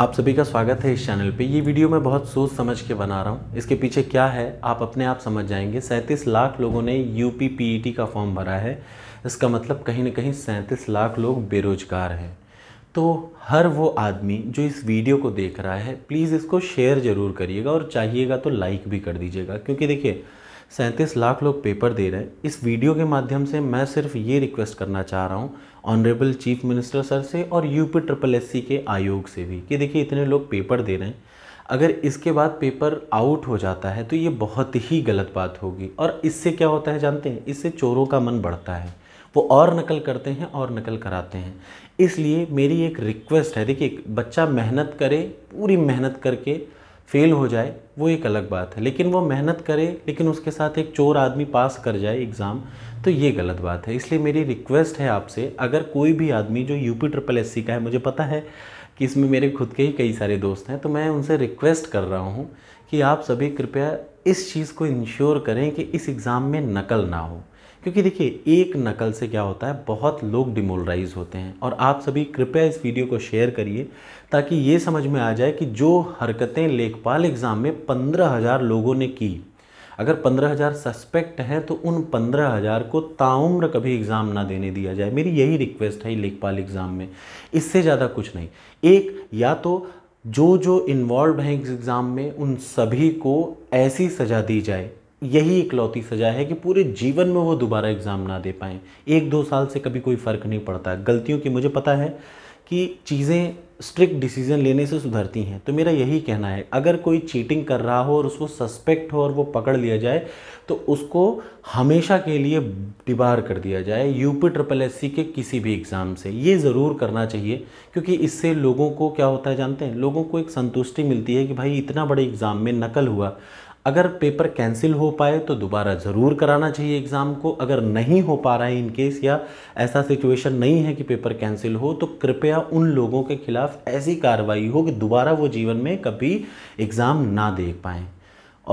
आप सभी का स्वागत है इस चैनल पे ये वीडियो मैं बहुत सोच समझ के बना रहा हूँ इसके पीछे क्या है आप अपने आप समझ जाएंगे सैंतीस लाख लोगों ने यू पी का फॉर्म भरा है इसका मतलब कहीं ना कहीं सैंतीस लाख लोग बेरोजगार हैं तो हर वो आदमी जो इस वीडियो को देख रहा है प्लीज़ इसको शेयर ज़रूर करिएगा और चाहिएगा तो लाइक भी कर दीजिएगा क्योंकि देखिए सैंतीस लाख लोग पेपर दे रहे हैं इस वीडियो के माध्यम से मैं सिर्फ ये रिक्वेस्ट करना चाह रहा हूँ ऑनरेबल चीफ मिनिस्टर सर से और यूपी ट्रिपल एस के आयोग से भी कि देखिए इतने लोग पेपर दे रहे हैं अगर इसके बाद पेपर आउट हो जाता है तो ये बहुत ही गलत बात होगी और इससे क्या होता है जानते हैं इससे चोरों का मन बढ़ता है वो और नकल करते हैं और नकल कराते हैं इसलिए मेरी एक रिक्वेस्ट है देखिए बच्चा मेहनत करे पूरी मेहनत करके फेल हो जाए वो एक अलग बात है लेकिन वो मेहनत करे लेकिन उसके साथ एक चोर आदमी पास कर जाए एग्ज़ाम तो ये गलत बात है इसलिए मेरी रिक्वेस्ट है आपसे अगर कोई भी आदमी जो यूपी ट्रिपल एस का है मुझे पता है कि इसमें मेरे खुद के ही कई सारे दोस्त हैं तो मैं उनसे रिक्वेस्ट कर रहा हूँ कि आप सभी कृपया इस चीज़ को इंश्योर करें कि इस एग्ज़ाम में नकल ना हो क्योंकि देखिए एक नकल से क्या होता है बहुत लोग डिमोलराइज होते हैं और आप सभी कृपया इस वीडियो को शेयर करिए ताकि ये समझ में आ जाए कि जो हरकतें लेखपाल एग्ज़ाम में पंद्रह हज़ार लोगों ने की अगर पंद्रह हज़ार सस्पेक्ट हैं तो उन पंद्रह हज़ार को ताउम्र कभी एग्ज़ाम ना देने दिया जाए मेरी यही रिक्वेस्ट है लेखपाल एग्ज़ाम में इससे ज़्यादा कुछ नहीं एक या तो जो जो इन्वॉल्व हैं एग्ज़ाम में उन सभी को ऐसी सज़ा दी जाए यही इकलौती सज़ा है कि पूरे जीवन में वो दोबारा एग्ज़ाम ना दे पाएँ एक दो साल से कभी कोई फ़र्क नहीं पड़ता गलतियों की मुझे पता है कि चीज़ें स्ट्रिक्ट डिसीज़न लेने से सुधरती हैं तो मेरा यही कहना है अगर कोई चीटिंग कर रहा हो और उसको सस्पेक्ट हो और वो पकड़ लिया जाए तो उसको हमेशा के लिए डिबार कर दिया जाए यूपी ट्रिपल एस के किसी भी एग्ज़ाम से ये ज़रूर करना चाहिए क्योंकि इससे लोगों को क्या होता है जानते हैं लोगों को एक संतुष्टि मिलती है कि भाई इतना बड़े एग्ज़ाम में नकल हुआ अगर पेपर कैंसिल हो पाए तो दोबारा ज़रूर कराना चाहिए एग्ज़ाम को अगर नहीं हो पा रहा है इनकेस या ऐसा सिचुएशन नहीं है कि पेपर कैंसिल हो तो कृपया उन लोगों के खिलाफ़ ऐसी कार्रवाई हो कि दोबारा वो जीवन में कभी एग्ज़ाम ना दे पाएँ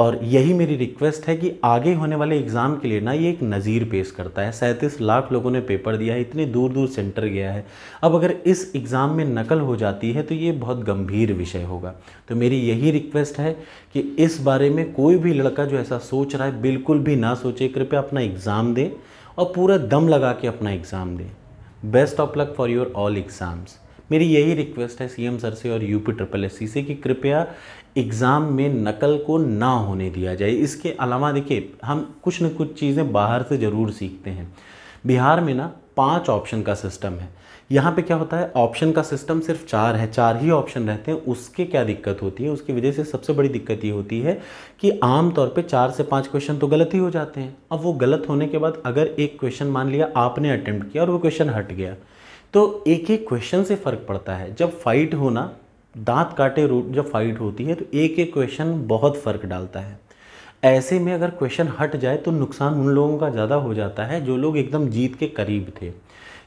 और यही मेरी रिक्वेस्ट है कि आगे होने वाले एग्ज़ाम के लिए ना ये एक नज़ीर पेश करता है सैंतीस लाख लोगों ने पेपर दिया है इतने दूर दूर सेंटर गया है अब अगर इस एग्ज़ाम में नकल हो जाती है तो ये बहुत गंभीर विषय होगा तो मेरी यही रिक्वेस्ट है कि इस बारे में कोई भी लड़का जो ऐसा सोच रहा है बिल्कुल भी ना सोचे कृपया अपना एग्ज़ाम दें और पूरा दम लगा के अपना एग्ज़ाम दें best of luck for your all exams मेरी यही रिक्वेस्ट है सीएम सर से और यूपी ट्रिपल एस से कि कृपया एग्ज़ाम में नकल को ना होने दिया जाए इसके अलावा देखिए हम कुछ न कुछ चीज़ें बाहर से ज़रूर सीखते हैं बिहार में ना पांच ऑप्शन का सिस्टम है यहाँ पे क्या होता है ऑप्शन का सिस्टम सिर्फ चार है चार ही ऑप्शन रहते हैं उसके क्या दिक्कत होती है उसकी वजह से सबसे बड़ी दिक्कत ये होती है कि आम तौर पे चार से पांच क्वेश्चन तो गलत ही हो जाते हैं अब वो गलत होने के बाद अगर एक क्वेश्चन मान लिया आपने अटैम्प्ट किया और वो क्वेश्चन हट गया तो एक एक क्वेश्चन से फ़र्क पड़ता है जब फाइट होना दांत काटे रूट जब फाइट होती है तो एक एक क्वेश्चन बहुत फ़र्क डालता है ऐसे में अगर क्वेश्चन हट जाए तो नुकसान उन लोगों का ज़्यादा हो जाता है जो लोग एकदम जीत के करीब थे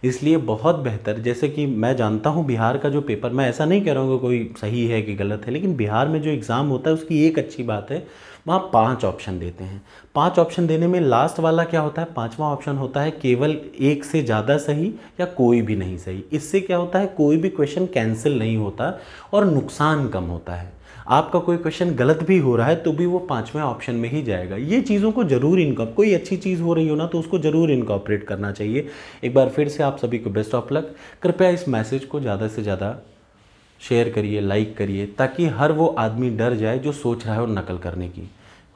इसलिए बहुत बेहतर जैसे कि मैं जानता हूँ बिहार का जो पेपर मैं ऐसा नहीं कह रहा हूँ कोई सही है कि गलत है लेकिन बिहार में जो एग्ज़ाम होता है उसकी एक अच्छी बात है वहाँ पांच ऑप्शन देते हैं पांच ऑप्शन देने में लास्ट वाला क्या होता है पांचवा ऑप्शन होता है केवल एक से ज़्यादा सही या कोई भी नहीं सही इससे क्या होता है कोई भी क्वेश्चन कैंसिल नहीं होता और नुकसान कम होता है आपका कोई क्वेश्चन गलत भी हो रहा है तो भी वो पाँचवें ऑप्शन में ही जाएगा ये चीज़ों को ज़रूर इनकॉप कोई अच्छी चीज़ हो रही हो ना तो उसको ज़रूर इनकॉपरेट करना चाहिए एक बार फिर से आप सभी को बेस्ट ऑफ लक कृपया इस मैसेज को ज़्यादा से ज़्यादा शेयर करिए लाइक करिए ताकि हर वो आदमी डर जाए जो सोच रहा है और नकल करने की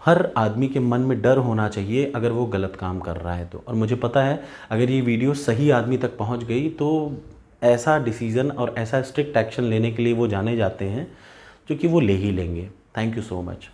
हर आदमी के मन में डर होना चाहिए अगर वो गलत काम कर रहा है तो और मुझे पता है अगर ये वीडियो सही आदमी तक पहुंच गई तो ऐसा डिसीज़न और ऐसा स्ट्रिक्ट एक्शन लेने के लिए वो जाने जाते हैं क्योंकि वो ले ही लेंगे थैंक यू सो मच